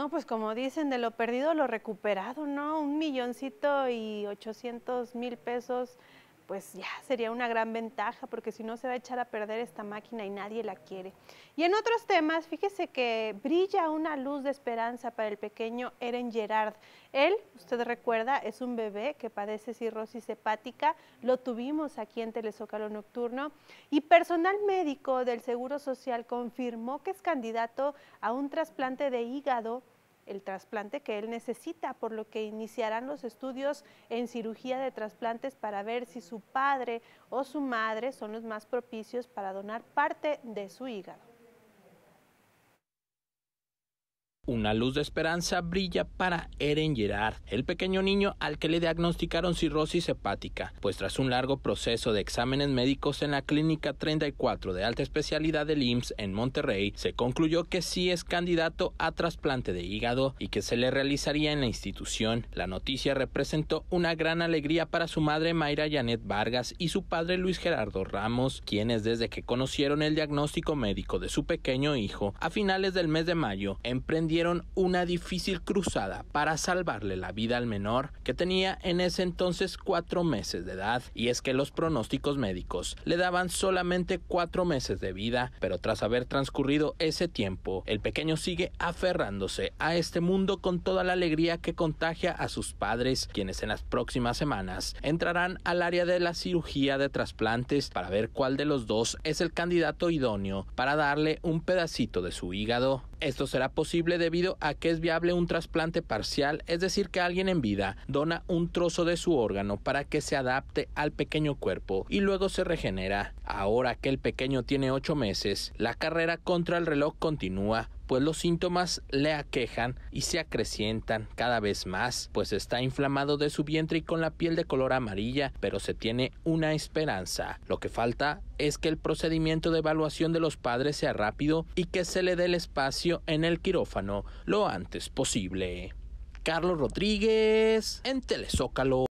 No, pues como dicen, de lo perdido lo recuperado, ¿no? Un milloncito y 800 mil pesos, pues ya sería una gran ventaja, porque si no se va a echar a perder esta máquina y nadie la quiere. Y en otros temas, fíjese que brilla una luz de esperanza para el pequeño Eren Gerard. Él, usted recuerda, es un bebé que padece cirrosis hepática, lo tuvimos aquí en Telezócalo Nocturno, y personal médico del Seguro Social confirmó que es candidato a un trasplante de hígado el trasplante que él necesita, por lo que iniciarán los estudios en cirugía de trasplantes para ver si su padre o su madre son los más propicios para donar parte de su hígado. Una luz de esperanza brilla para Eren Gerard, el pequeño niño al que le diagnosticaron cirrosis hepática, pues tras un largo proceso de exámenes médicos en la Clínica 34 de alta especialidad del IMSS en Monterrey, se concluyó que sí es candidato a trasplante de hígado y que se le realizaría en la institución. La noticia representó una gran alegría para su madre Mayra Janet Vargas y su padre Luis Gerardo Ramos, quienes desde que conocieron el diagnóstico médico de su pequeño hijo a finales del mes de mayo emprendieron dieron una difícil cruzada para salvarle la vida al menor, que tenía en ese entonces cuatro meses de edad, y es que los pronósticos médicos le daban solamente cuatro meses de vida, pero tras haber transcurrido ese tiempo, el pequeño sigue aferrándose a este mundo con toda la alegría que contagia a sus padres, quienes en las próximas semanas entrarán al área de la cirugía de trasplantes para ver cuál de los dos es el candidato idóneo para darle un pedacito de su hígado esto será posible debido a que es viable un trasplante parcial, es decir, que alguien en vida dona un trozo de su órgano para que se adapte al pequeño cuerpo y luego se regenera. Ahora que el pequeño tiene 8 meses, la carrera contra el reloj continúa pues los síntomas le aquejan y se acrecientan cada vez más, pues está inflamado de su vientre y con la piel de color amarilla, pero se tiene una esperanza. Lo que falta es que el procedimiento de evaluación de los padres sea rápido y que se le dé el espacio en el quirófano lo antes posible. Carlos Rodríguez en Telezócalo.